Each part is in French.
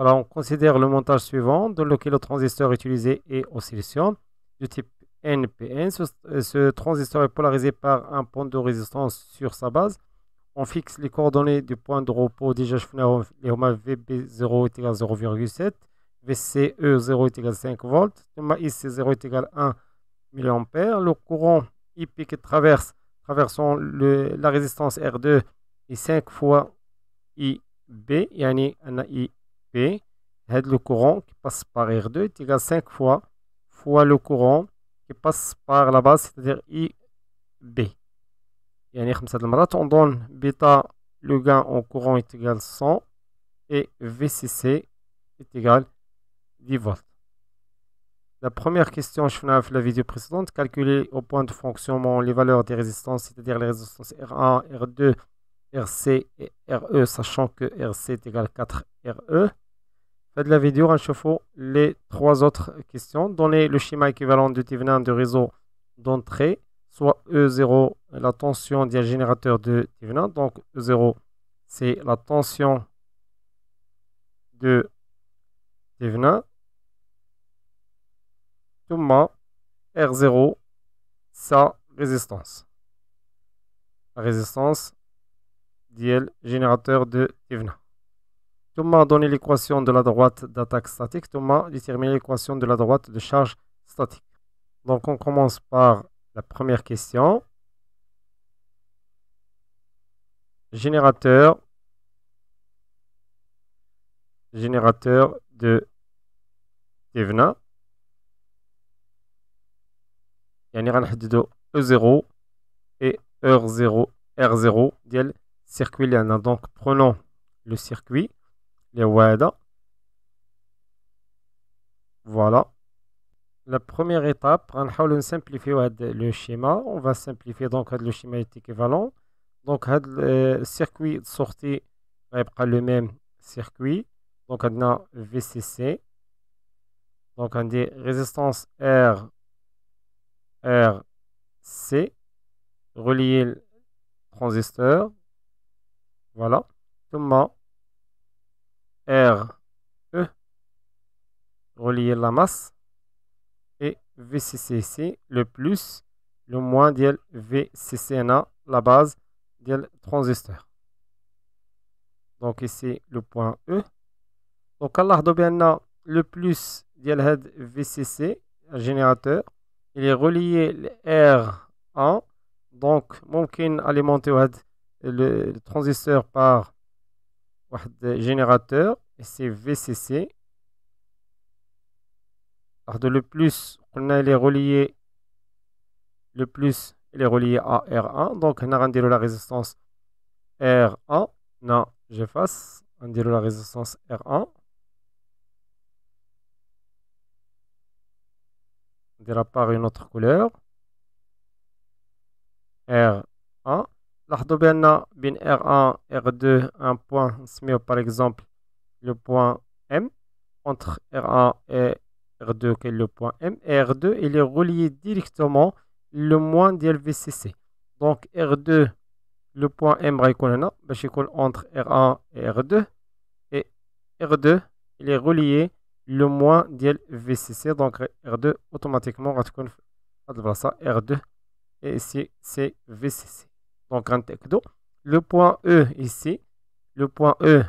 Alors on considère le montage suivant dans lequel le transistor utilisé est au silicium de type NPN. Ce, transistor est polarisé par un point de résistance sur sa base. On fixe les coordonnées du point de repos déjà les VB0 égale 0,7, VCE0 égale 5 volts, IC0 égale 1 mA. Le courant IP qui traverse traversant la résistance R2 est 5 fois IB, yani P le le courant qui passe par R2 est égal à 5 fois fois le courant qui passe par la base c'est-à-dire IB Et on donne bêta le gain en courant est égal à 100 et VCC est égal à 10 volts la première question je fais la vidéo précédente calculer au point de fonctionnement les valeurs des résistances c'est-à-dire les résistances R1 R2 RC et RE sachant que RC est égal à 4 RE Faites la vidéo, on va les trois autres questions. Donnez le schéma équivalent du Thévenin de réseau d'entrée, soit E0, la tension d'un générateur de Thévenin. Donc E0, c'est la tension de Thévenin. Thomas, R0, sa résistance. La résistance d'un générateur de Thévenin. Tu donné l'équation de la droite d'attaque statique. thomas déterminer l'équation de la droite de charge statique. Donc, on commence par la première question. Générateur. Générateur de a يعني E0 et R0 R0 ديال circuit donc prenons le circuit les Voilà. La première étape, on va simplifier le schéma. On va simplifier donc le schéma équivalent. Donc le circuit de sortie va le même circuit. Donc on a VCC. Donc on des résistances R C. relié le transistor. Voilà. Tout R, E, relier la masse, et VCCC, le plus, le moins ديال VCCNA, la base ديال transistor. Donc ici, le point E. Donc, la بأن le plus ديال VCC VCC, générateur, il est relié R1. Donc, ممكن alimenté le transistor par un générateur c'est VCC le plus on a les reliés le plus relié à R1 donc on a rendu la résistance R1 non j'efface rendu la résistance R1 de la part une autre couleur R1 لاحظوا بان بين R1 R2 un point, par par exemple le point M entre R1 et R2 qui est le point M R2 il est relié directement le moins de VCC donc R2 le point M va entre R1 et R2 et R2 il est relié le moins de VCC donc R2 automatiquement R2 et ici c'est VCC donc grand techno, le point E ici le point E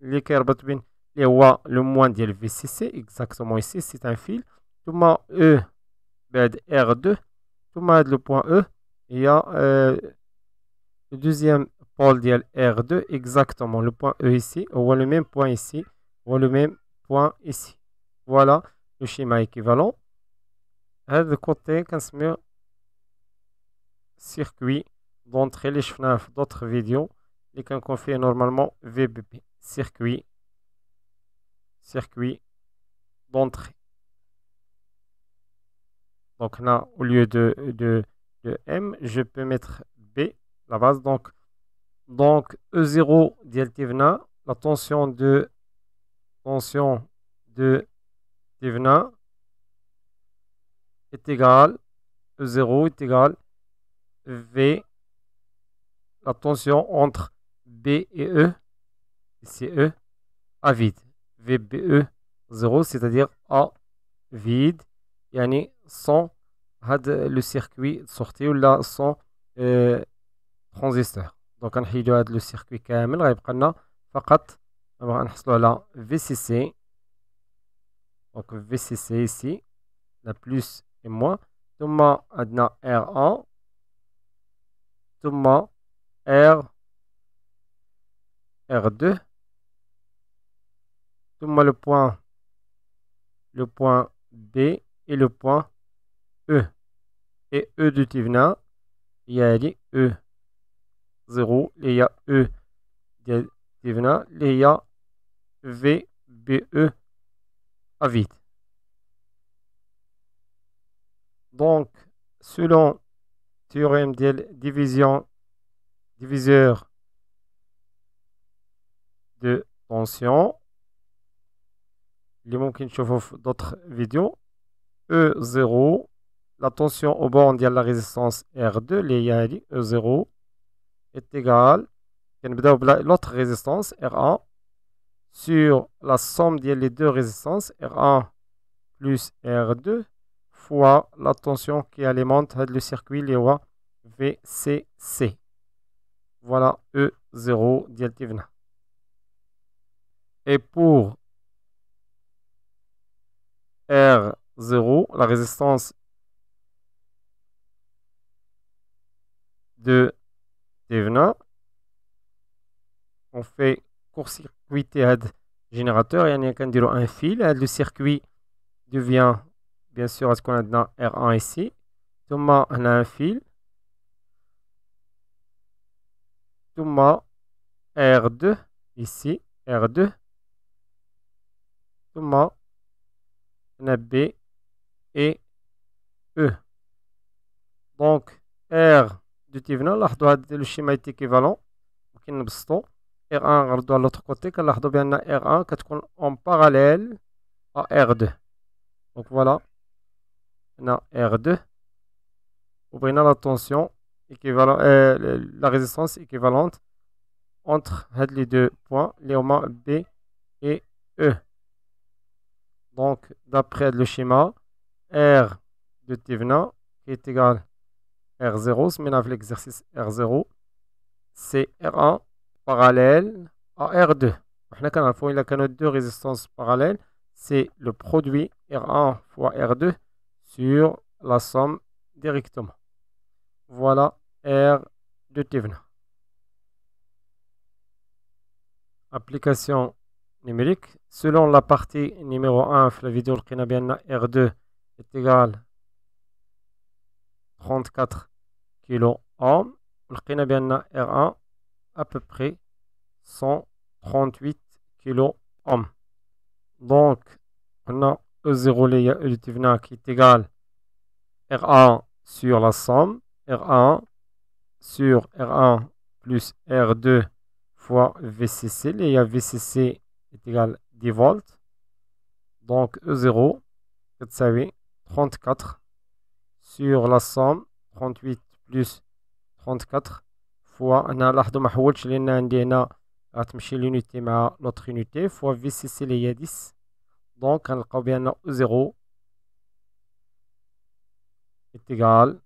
l'écart bah, entre les rois, le moins ديال VCC exactement ici c'est un fil Tout monde E bed R2 tout le point E il y a euh, le deuxième pôle dial R2 exactement le point E ici on voit le même point ici on voit le même point ici voilà le schéma équivalent hein, côté الكوتي كنسميه circuit d'entrée les شفناه d'autres vidéos vidéos qu'un conflit normalement VBP. Circuit circuit d'entrée donc là au lieu de, de, de M je peux mettre B la base donc donc E0 ديال la tension de tension de est égal E0 est égal V la tension entre B et E, c'est E, à vide. VBE 0, c'est-à-dire à vide, yani sans le circuit de sortie ou là sans euh, transistor. Donc on a le circuit كامل on va فقط نحصلوا VCC donc VCC ici la plus et moins R1. R1, ثم R R2 tout le point le point B et le point E et E de Tivna a E 0 il y a E de Tivna y V VBE, à vide donc selon théorème de division diviseur de tension اللي ممكن تشوفوه d'autres vidéos E0 la tension au bord de la résistance R2 les E0 est égale à l'autre résistance R1 sur la somme de les deux résistances R1 plus R2 fois la tension qui alimente le circuit les VCC voilà E0 ديال Et pour R0, la résistance de Tevna, on fait court-circuiter le générateur et on a un fil. Le circuit devient, bien sûr, à ce qu'on a R1 ici. Thomas on a un fil. On a R2 ici, R2, on a B et E. Donc, R2, on a le schéma est équivalent, on va le R1, on le de l'autre côté, on a R1 qui est en parallèle à R2. Donc voilà, on a R2, on ouvre la tension. Euh, la résistance équivalente entre les deux points, les B et E. Donc, d'après le schéma, R de Thévenin est égal à R0, se avec l'exercice R0, c'est R1 parallèle à R2. Il a que deux résistances parallèles, c'est le produit R1 fois R2 sur la somme directement. Voilà R de Tivna. Application numérique. Selon la partie numéro 1, la vidéo R2 est égale 34 kOhm. ohm. R1 à peu près 138 kOhm. Donc, on a E0 e qui est égal R1 sur la somme R1 sur R1 plus R2 fois VCC. Les VCC est égal à 10 volts. Donc E0, vous savez, 34 sur la somme 38 plus 34 fois on a l'arde mahouach l'indéna l'unité avec l'autre unité fois VCC y a 10 donc on a le 0 est égal à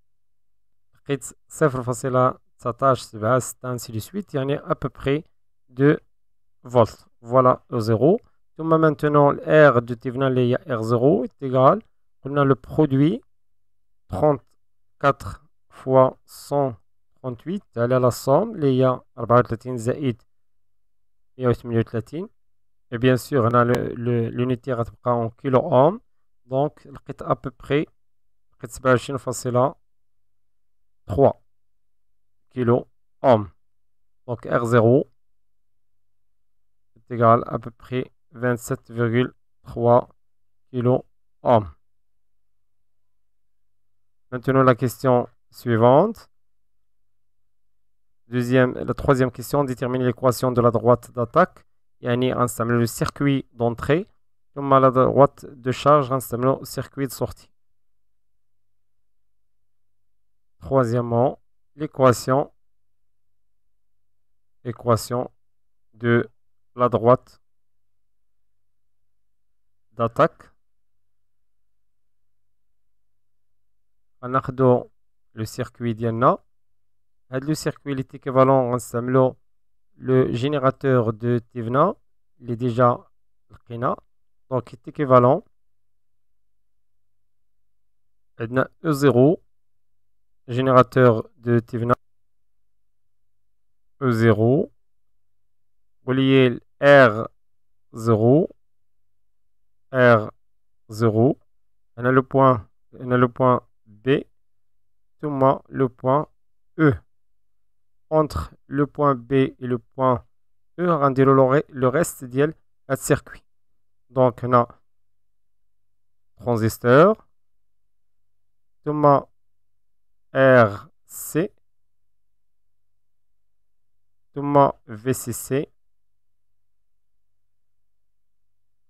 لقيت 0.1976 ainsi de suite يعني à peu près 2 volts voilà le 0 Maintenant, maintenant R de تيفنا اللي هي R0 est égal a le produit 34 fois 138 على la somme اللي هي 34 زائد 138 et bien sûr on a l'unité غتبقى en kilo ohm donc لقيت à peu près لقيت 27.4 3 kilo Donc R0 est égal à peu près 27,3 kilo Maintenant la question suivante. Deuxième, la troisième question, détermine l'équation de la droite d'attaque. يعني installe le circuit d'entrée ثم la droite de charge le circuit de sortie. Troisièmement, l'équation équation de la droite d'attaque. On le circuit d'Yanna. Le circuit est équivalent à le générateur de Tivna. Il est déjà Qina. Donc, il est équivalent. à E0 générateur de Tivna E0, relié R0, R0, on a le point, on a le point B, le point E. Entre le point B et le point E, on a le reste diel à circuit. Donc on a transistor, tout RC, Thomas VCC,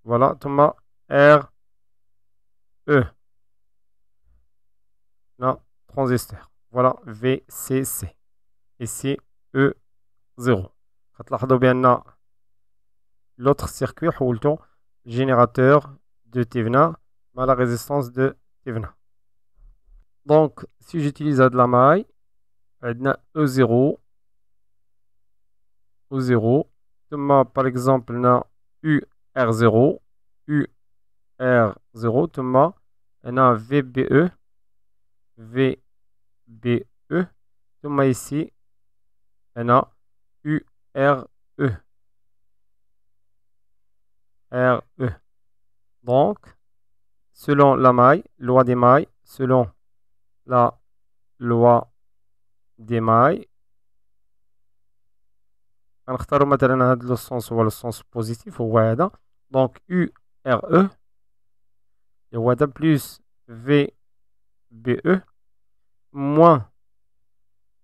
voilà, Thomas RE, non, transistor, voilà, VCC, ici E0. l'autre circuit le générateur de Tivna la résistance de Tivna donc, si j'utilise de la maille, E0, e 0 demain, par exemple, on a UR0, UR0, demain, on a VBE, VBE, demain ici, on a URE, RE. Donc, selon la maille, loi des mailles, selon la loi des mailles. On le sens le sens positif ou Donc U R E et wada plus V B E moins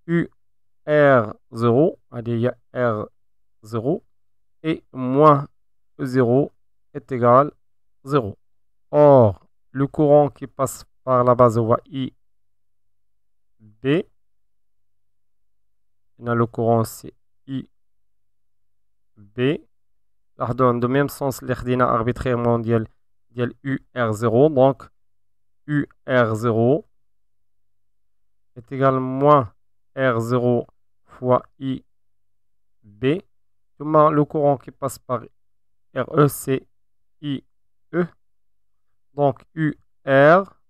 U R 0 R 0 et moins 0 est égal 0. Or, le courant qui passe par la base voie I B. Dans le courant, c'est I, B. Dans le même sens, l'erdina arbitrairement, dial U UR0. Donc, UR0 est égal à moins R0 fois IB. Le courant qui passe par RE, c'est IE. Donc, UR,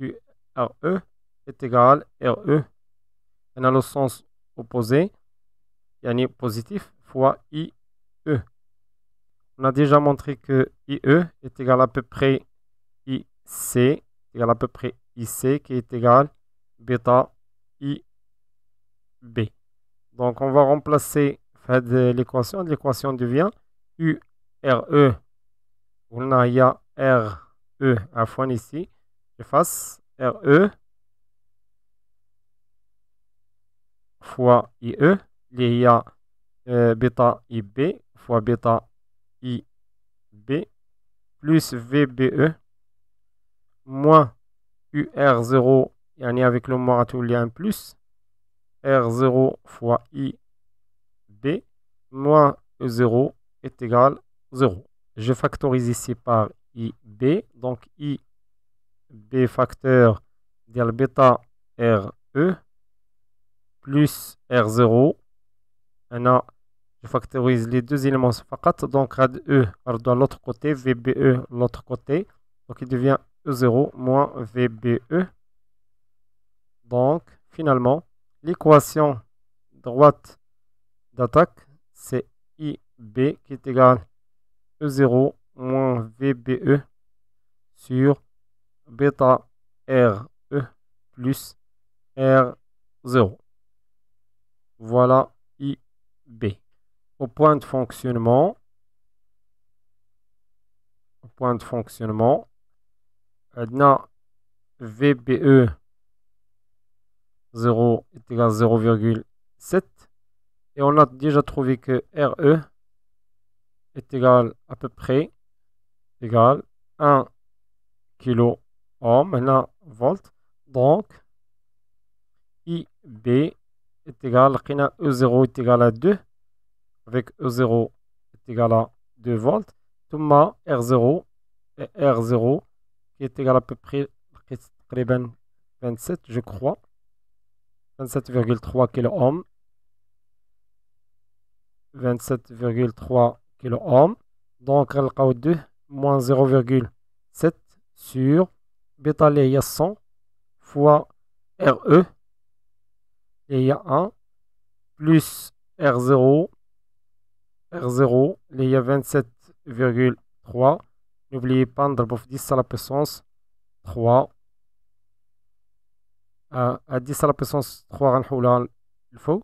E est égal à RE. On a le sens opposé, un positif, fois IE. On a déjà montré que IE est égal à peu près IC, égal à peu près IC, qui est égal bêta IB. Donc, on va remplacer l'équation. L'équation devient URE. On a, RE à fois ici. J'efface RE. fois IE il y a euh, bêta IB fois bêta i b plus VBE moins UR0 يعني avec le morato il un plus R0 fois i b moins E0 est égal 0. Je factorise ici par IB. Donc IB facteur d'Al bêta RE plus R0. Maintenant, je factorise les deux éléments donc rad E de l'autre côté, VBE l'autre côté, donc il devient E0 moins VBE. Donc finalement, l'équation droite d'attaque, c'est IB qui est égal E0 moins VBE sur bêta RE plus R0. Voilà IB. Au point de fonctionnement, au point de fonctionnement, a VBE 0 est égal à 0,7 et on a déjà trouvé que RE est égal à peu près égal 1 kilo ohm, volt. Donc, IB est e égal à E0 est égal à 2 avec E0 est égal à 2 volts Thomas R0 et R0 qui est égal à peu près 27 je crois 27,3 kilo 27,3 kilo donc r 2 moins 0,7 sur bêta 100 fois RE il y a 1, plus R0, R0, il y a 27,3. N'oubliez pas, on 10 à la puissance 3. Euh, à, 10 à la puissance 3, il faut.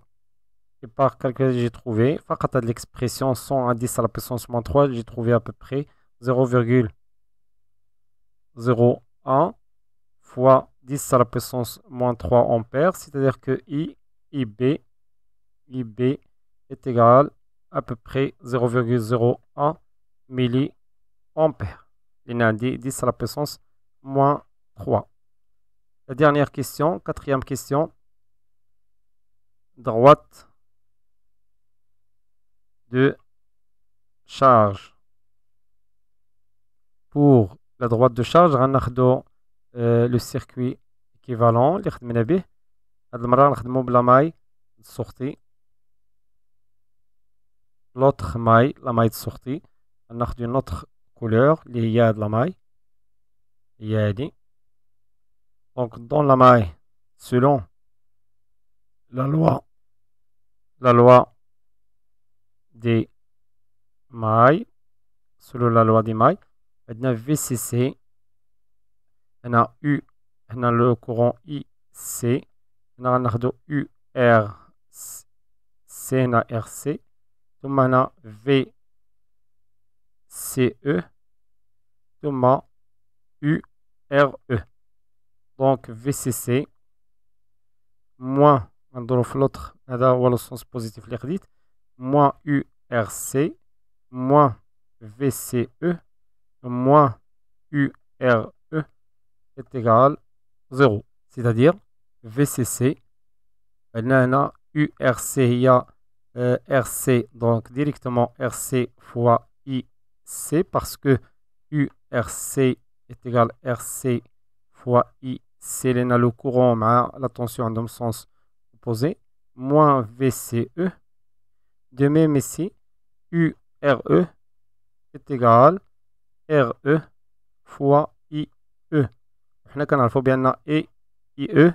Et par calcul, j'ai trouvé, فقط l'expression 100 à 10 à la puissance moins 3, j'ai trouvé à peu près 0,01 fois 10 à la puissance moins 3 ampères, c'est-à-dire que I, IB, IB est égal à peu près 0,01 milliampères. Il 10 à la puissance moins 3. La dernière question, quatrième question. Droite de charge. Pour la droite de charge, on le circuit équivalent li khdemna bih had lmara l'autre maille, la sortie on a une autre couleur li hiya la maille. donc dans la maille, selon la loi la loi des mailles selon la loi des mailles maintenant VCC on a u le courant i c on a un u r c on a v c e on a u r e donc vcc moins un drop l'autre le sens positif de moins u moins vce moins URE égal 0 c'est-à-dire VCC nana, URC هي euh, RC donc directement RC fois IC parce que URC est égal RC fois IC c'est le courant mais hein, la tension dans le sens opposé moins VCE de même ici URE est égal RE fois حنا bien que e i e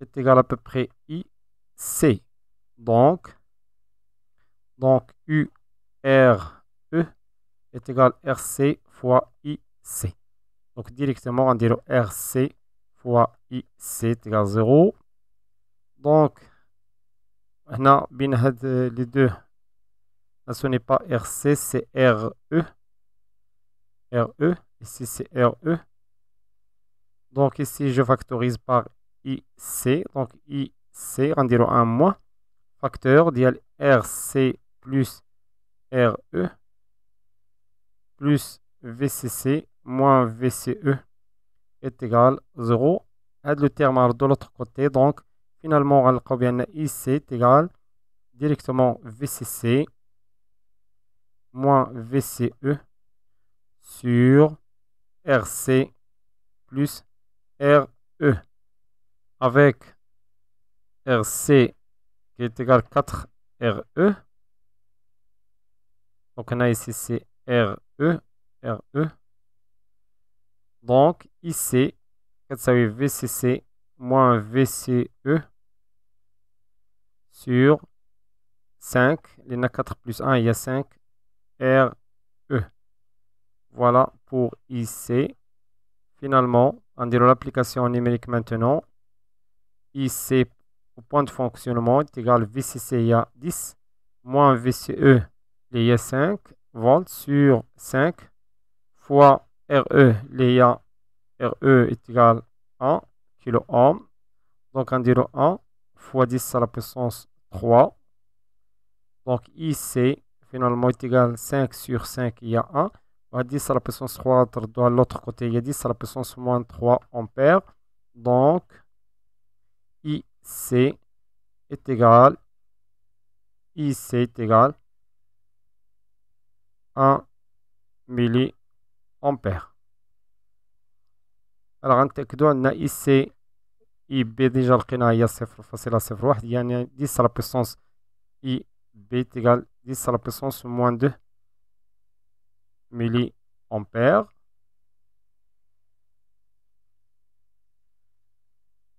est égal à peu près i c Donc, donc r e est égal à RC fois IC. Donc, directement, on dit RC fois IC est égal à 0. Donc, on a les deux. Ce n'est pas RC, c'est e RE. Ici, c'est RE. Donc ici, je factorise par IC. Donc IC, on dirait un moins. Facteur dial RC plus RE plus VCC moins VCE est égal à 0. Aide le terme de l'autre côté. Donc finalement, on bien. IC est égal directement VCC moins VCE sur RC plus RE avec RC qui est égal à 4 RE. Donc on a ici c'est RE, RE. Donc ici, ça veut VCC moins VCE sur 5. Il y en a 4 plus 1, il y a 5 RE. Voilà pour IC. Finalement, on dit l'application numérique maintenant. IC au point de fonctionnement est égal à VCCIA 10 moins VCE a 5 volts sur 5 fois RE a RE est égal à 1 kOhm. Donc on dit 1 fois 10 à la puissance 3. Donc IC finalement est égal à 5 sur 5 IA 1. 10 à la puissance 3, de l'autre côté, il y a 10 à la puissance moins 3 ampères. Donc, IC est égal, IC est égal 1 milliampère. Alors, on a IC IB déjà il Il y a 10 à la puissance IB est égal 10 à la puissance moins 2 milliampères.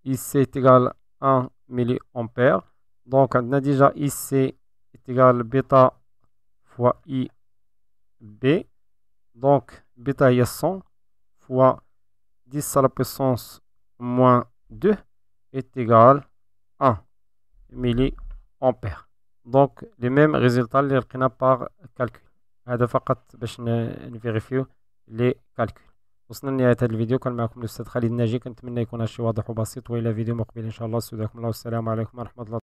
IC est égal à 1 milliampère. Donc, on a déjà IC est égal à bêta fois IB. Donc, bêta est 100 fois 10 à la puissance moins 2 est égal à 1 milliampère. Donc, les mêmes résultats, les par calcul. هذا فقط باش نفيريفيو لي كالكول وصلنا لنهاية هذا الفيديو كان معكم الأستاذ خالد الناجي كنتمنى يكون هادشي واضح وبسيط وإلى فيديو مقبل إن شاء الله استودعكم الله والسلام عليكم ورحمة الله